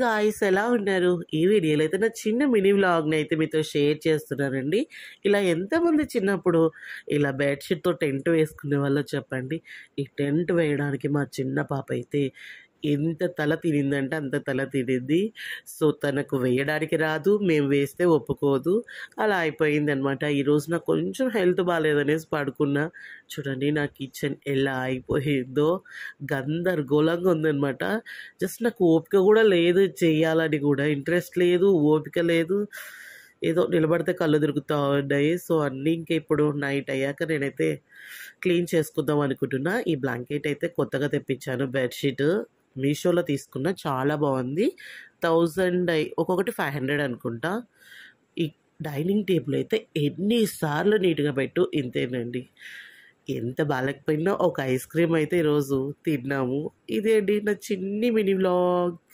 guys ఎలా ఉన్నారు ఈ వీడియోలో అయితే నా చిన్న మినీ వ్లాగ్ని అయితే మీతో షేర్ చేస్తున్నానండి ఇలా ఎంతమంది చిన్నప్పుడు ఇలా బెడ్షీట్తో టెంట్ వేసుకునే వాళ్ళు చెప్పండి ఈ టెంట్ వేయడానికి మా చిన్న పాప అయితే ఎంత తల తినిందంటే అంత తల తినింది సో తనకు వేయడానికి రాదు మేము వేస్తే ఒప్పుకోదు అలా అయిపోయింది అనమాట ఈరోజు నాకు కొంచెం హెల్త్ బాగాలేదనేసి పడుకున్నా చూడండి నా కిచెన్ ఎలా అయిపోయిందో గందరగోళంగా ఉందనమాట జస్ట్ నాకు ఓపిక కూడా లేదు చేయాలని కూడా ఇంట్రెస్ట్ లేదు ఓపిక లేదు ఏదో నిలబడితే కళ్ళు తిరుగుతూ ఉన్నాయి సో అన్నీ ఇంక ఇప్పుడు నైట్ అయ్యాక నేనైతే క్లీన్ చేసుకుందాం అనుకుంటున్నా ఈ బ్లాంకెట్ అయితే కొత్తగా తెప్పించాను బెడ్షీట్ మీషోలో తీసుకున్న చాలా బాగుంది థౌజండ్ ఒక్కొక్కటి ఫైవ్ హండ్రెడ్ అనుకుంటా ఈ డైనింగ్ టేబుల్ అయితే ఎన్నిసార్లు నీట్గా పెట్టు ఇంతేనండి ఎంత బాగాలేకపోయినా ఒక ఐస్ క్రీమ్ అయితే ఈరోజు తిన్నాము ఇదేంటి నా చిన్ని మినీ బ్లాగ్